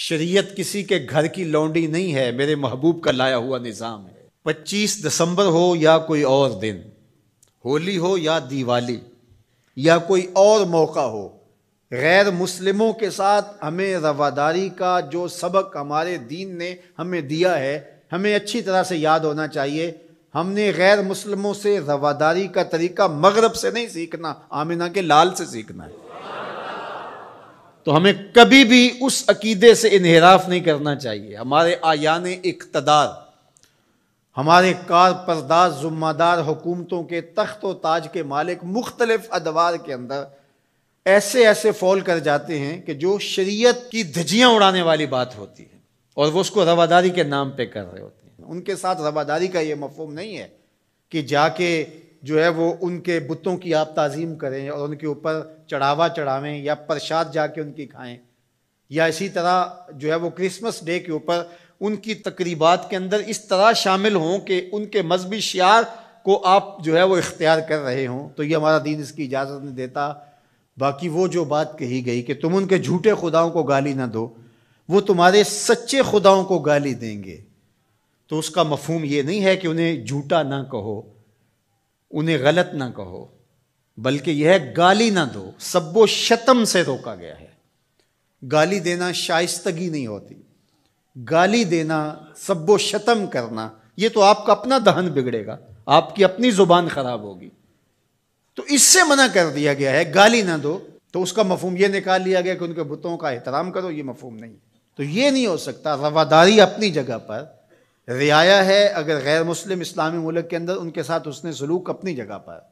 शरीयत किसी के घर की लौंडी नहीं है मेरे महबूब का लाया हुआ निज़ाम है 25 दिसंबर हो या कोई और दिन होली हो या दिवाली या कोई और मौका हो गैर मुस्लिमों के साथ हमें रवादारी का जो सबक हमारे दीन ने हमें दिया है हमें अच्छी तरह से याद होना चाहिए हमने गैर मुस्लिमों से रवादारी का तरीका मगरब से नहीं सीखना आमिना के लाल से सीखना है तो हमें कभी भी उस अकीदे से इनहराफ नहीं करना चाहिए हमारे आयान इकतदार हमारे कार परदार जुम्मेदार हुकूमतों के तख्त व ताज के मालिक मुख्तलिफ अदवार के अंदर ऐसे ऐसे फॉल कर जाते हैं कि जो शरीयत की धजियाँ उड़ाने वाली बात होती है और वो उसको रवादारी के नाम पे कर रहे होते हैं उनके साथ रवादारी का ये मफहम नहीं है कि जाके जो है वो उनके बुतों की आप तज़ीम करें और उनके ऊपर चढ़ावा चढ़ावें या प्रसाद जाके उनकी खाएं या इसी तरह जो है वो क्रिसमस डे के ऊपर उनकी तकरीबात के अंदर इस तरह शामिल हों कि उनके मजहबी शार को आप जो है वो इख्तियार कर रहे हों तो ये हमारा दीन इसकी इजाज़त नहीं देता बाकी वो जो बात कही गई कि तुम उनके झूठे खुदाओं को गाली ना दो वो तुम्हारे सच्चे खुदाओं को गाली देंगे तो उसका मफहम ये नहीं है कि उन्हें झूठा ना कहो उन्हें गलत ना कहो बल्कि यह गाली ना दो सबो शतम से रोका गया है गाली देना शाइस्तगी नहीं होती गाली देना सबो शतम करना यह तो आपका अपना दहन बिगड़ेगा आपकी अपनी जुबान खराब होगी तो इससे मना कर दिया गया है गाली ना दो तो उसका मफहम यह निकाल लिया गया कि उनके बुतों का एहतराम करो ये मफहम नहीं तो ये नहीं हो सकता रवादारी अपनी जगह पर रियाया है अगर गैर मुस्लिम इस्लामी मुल्क के अंदर उनके साथ उसने सलूक अपनी जगह पर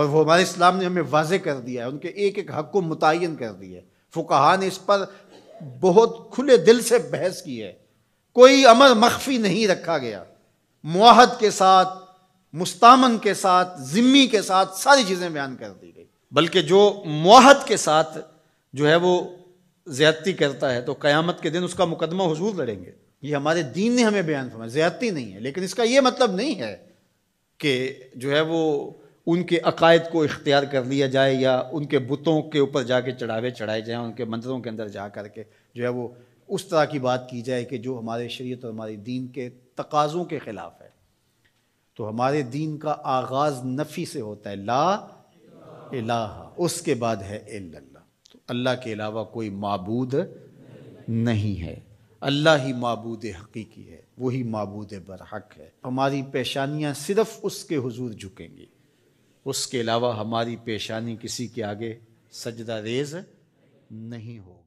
और वो हमारे इस्लाम ने हमें वाज कर दिया है उनके एक एक हक को मुतन कर दिया है फ़ुकाहा ने इस पर बहुत खुले दिल से बहस की है कोई अमर मख्फी नहीं रखा गया मुहद के साथ मुस्तामन के साथ ज़िम्मी के साथ सारी चीज़ें बयान कर दी गई बल्कि जो मुहद के साथ जो है वो ज़्यादती करता है तो क़यामत के दिन उसका मुकदमा हजूर लड़ेंगे ये हमारे दीन ने हमें बयान फरमाया ज्यादती नहीं है लेकिन इसका ये मतलब नहीं है कि जो है वो उनके अकायद को इख्तियार कर लिया जाए या उनके बुतों के ऊपर जाके चढ़ावे चढ़ाए जाएँ उनके मंदिरों के अंदर जा कर के जो है वो उस तरह की बात की जाए कि जो हमारे शरीयत और हमारे दीन के तकाज़ों के ख़िलाफ़ है तो हमारे दीन का आगाज़ नफ़ी से होता है ला इलाहा उसके बाद है इल्लल्लाह तो अल्लाह के अलावा कोई मबूद नहीं है अल्लाह ही मबूद हकीकी है वही मबूद बरहक है हमारी पेशानियाँ सिर्फ़ उसके हजूर झुकेंगी उसके अलावा हमारी पेशानी किसी के आगे सजदा रेज नहीं होगी